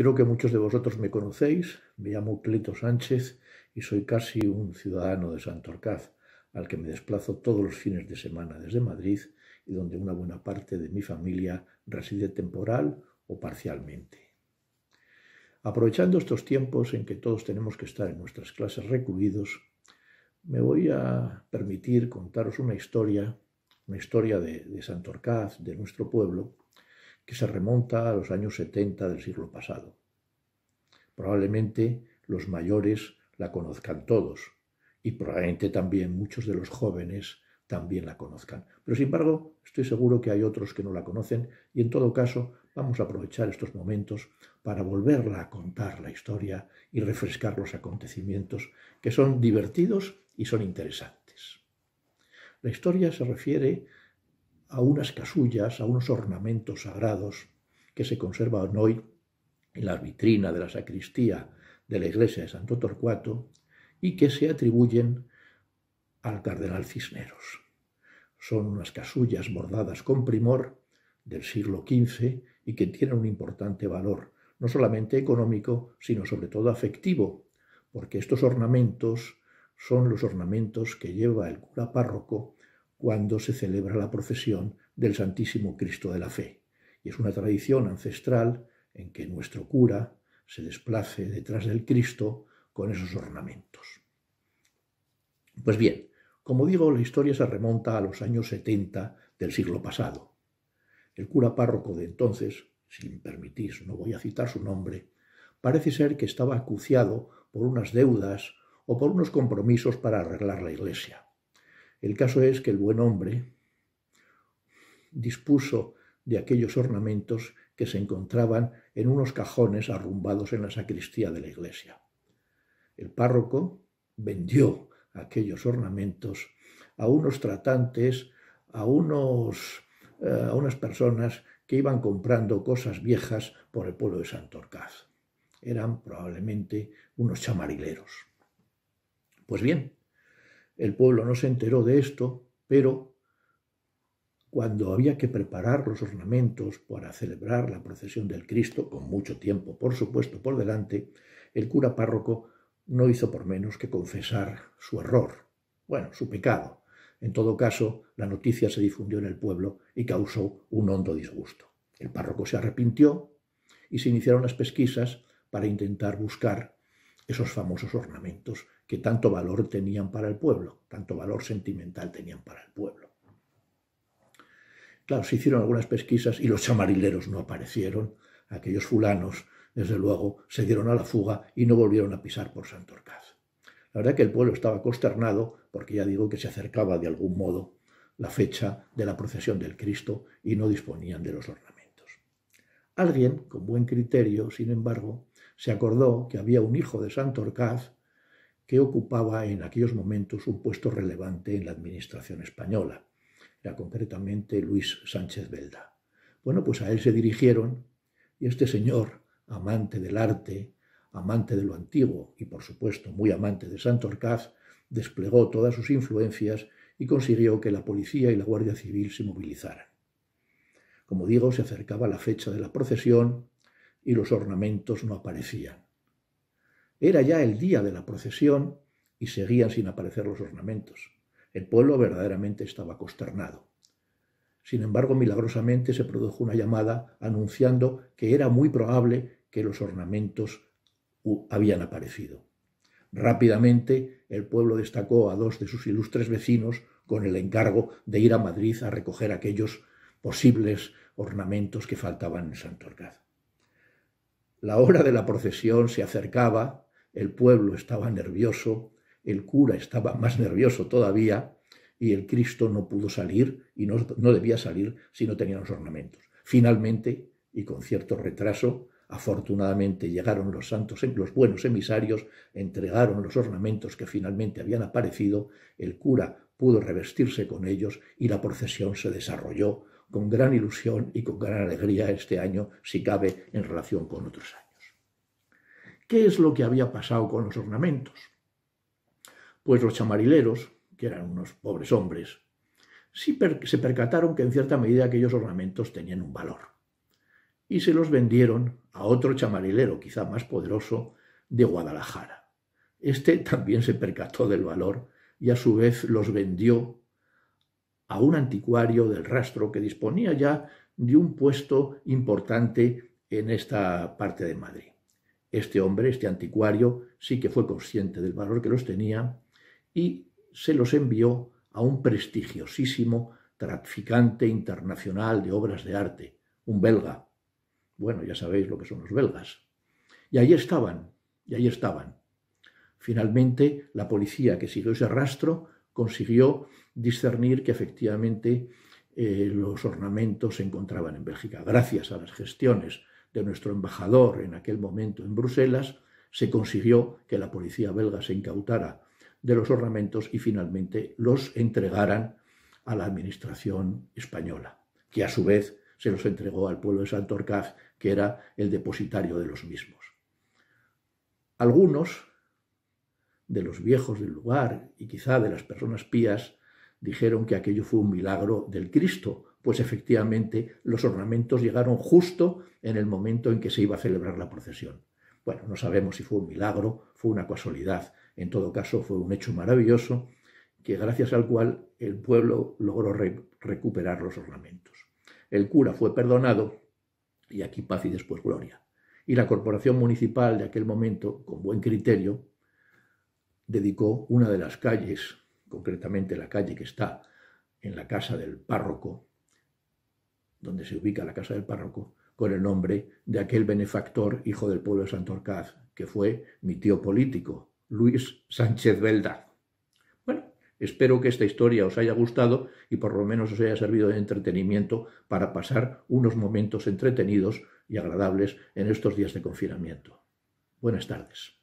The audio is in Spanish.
Creo que muchos de vosotros me conocéis. Me llamo Cleto Sánchez y soy casi un ciudadano de Santorcaz, al que me desplazo todos los fines de semana desde Madrid y donde una buena parte de mi familia reside temporal o parcialmente. Aprovechando estos tiempos en que todos tenemos que estar en nuestras clases recluidos, me voy a permitir contaros una historia, una historia de, de Santorcaz, de nuestro pueblo, que se remonta a los años 70 del siglo pasado. Probablemente los mayores la conozcan todos y probablemente también muchos de los jóvenes también la conozcan. Pero sin embargo, estoy seguro que hay otros que no la conocen y en todo caso vamos a aprovechar estos momentos para volverla a contar la historia y refrescar los acontecimientos que son divertidos y son interesantes. La historia se refiere a unas casullas, a unos ornamentos sagrados que se conservan hoy en la vitrina de la sacristía de la iglesia de Santo Torcuato y que se atribuyen al cardenal Cisneros. Son unas casullas bordadas con primor del siglo XV y que tienen un importante valor, no solamente económico, sino sobre todo afectivo, porque estos ornamentos son los ornamentos que lleva el cura párroco cuando se celebra la procesión del Santísimo Cristo de la Fe. Y es una tradición ancestral en que nuestro cura se desplace detrás del Cristo con esos ornamentos. Pues bien, como digo, la historia se remonta a los años 70 del siglo pasado. El cura párroco de entonces, si me permitís, no voy a citar su nombre, parece ser que estaba acuciado por unas deudas o por unos compromisos para arreglar la iglesia. El caso es que el buen hombre dispuso de aquellos ornamentos que se encontraban en unos cajones arrumbados en la sacristía de la iglesia. El párroco vendió aquellos ornamentos a unos tratantes, a, unos, eh, a unas personas que iban comprando cosas viejas por el pueblo de Santorcaz. Eran probablemente unos chamarileros. Pues bien, el pueblo no se enteró de esto, pero cuando había que preparar los ornamentos para celebrar la procesión del Cristo, con mucho tiempo, por supuesto, por delante, el cura párroco no hizo por menos que confesar su error, bueno, su pecado. En todo caso, la noticia se difundió en el pueblo y causó un hondo disgusto. El párroco se arrepintió y se iniciaron las pesquisas para intentar buscar esos famosos ornamentos que tanto valor tenían para el pueblo, tanto valor sentimental tenían para el pueblo. Claro, se hicieron algunas pesquisas y los chamarileros no aparecieron, aquellos fulanos, desde luego, se dieron a la fuga y no volvieron a pisar por Santorcaz. La verdad es que el pueblo estaba consternado porque ya digo que se acercaba de algún modo la fecha de la procesión del Cristo y no disponían de los ornamentos. Alguien, con buen criterio, sin embargo, se acordó que había un hijo de Santorcaz que ocupaba en aquellos momentos un puesto relevante en la administración española. Era concretamente Luis Sánchez Belda. Bueno, pues a él se dirigieron y este señor, amante del arte, amante de lo antiguo y por supuesto muy amante de Santorcaz, desplegó todas sus influencias y consiguió que la policía y la Guardia Civil se movilizaran. Como digo, se acercaba la fecha de la procesión y los ornamentos no aparecían. Era ya el día de la procesión y seguían sin aparecer los ornamentos. El pueblo verdaderamente estaba consternado. Sin embargo, milagrosamente se produjo una llamada anunciando que era muy probable que los ornamentos habían aparecido. Rápidamente el pueblo destacó a dos de sus ilustres vecinos con el encargo de ir a Madrid a recoger aquellos posibles ornamentos que faltaban en Santorcaz. La hora de la procesión se acercaba, el pueblo estaba nervioso, el cura estaba más nervioso todavía, y el Cristo no pudo salir, y no, debía salir si no tenía los ornamentos. Finalmente, y con cierto retraso, afortunadamente llegaron los santos, los buenos emisarios, entregaron los ornamentos que finalmente habían aparecido, el cura pudo revestirse con ellos y la procesión se desarrolló con gran ilusión y con gran alegría este año, si cabe, en relación con otros años. ¿Qué es lo que había pasado con los ornamentos? Pues los chamarileros, que eran unos pobres hombres, sí se percataron que en cierta medida aquellos ornamentos tenían un valor. Y se los vendieron a otro chamarilero, quizá más poderoso, de Guadalajara. Este también se percató del valor y a su vez los vendió a un anticuario del rastro que disponía ya de un puesto importante en esta parte de Madrid. Este hombre, este anticuario, sí que fue consciente del valor que los tenía y se los envió a un prestigiosísimo traficante internacional de obras de arte, un belga. Bueno, ya sabéis lo que son los belgas. Y ahí estaban, y ahí estaban, Finalmente, la policía que siguió ese rastro consiguió discernir que efectivamente eh, los ornamentos se encontraban en Bélgica. Gracias a las gestiones de nuestro embajador en aquel momento en Bruselas, se consiguió que la policía belga se incautara de los ornamentos y finalmente los entregaran a la administración española, que a su vez se los entregó al pueblo de Santorcaz, que era el depositario de los mismos. Algunos de los viejos del lugar y quizá de las personas pías dijeron que aquello fue un milagro del Cristo, pues efectivamente los ornamentos llegaron justo en el momento en que se iba a celebrar la procesión. Bueno, no sabemos si fue un milagro, fue una casualidad, en todo caso fue un hecho maravilloso que gracias al cual el pueblo logró recuperar los ornamentos. El cura fue perdonado y aquí paz y después gloria. Y la corporación municipal de aquel momento, con buen criterio, dedicó una de las calles, concretamente la calle que está en la casa del párroco, donde se ubica la casa del párroco, con el nombre de aquel benefactor hijo del pueblo de Santorcaz, que fue mi tío político, Luis Sánchez Belda. Bueno, espero que esta historia os haya gustado y por lo menos os haya servido de entretenimiento para pasar unos momentos entretenidos y agradables en estos días de confinamiento. Buenas tardes.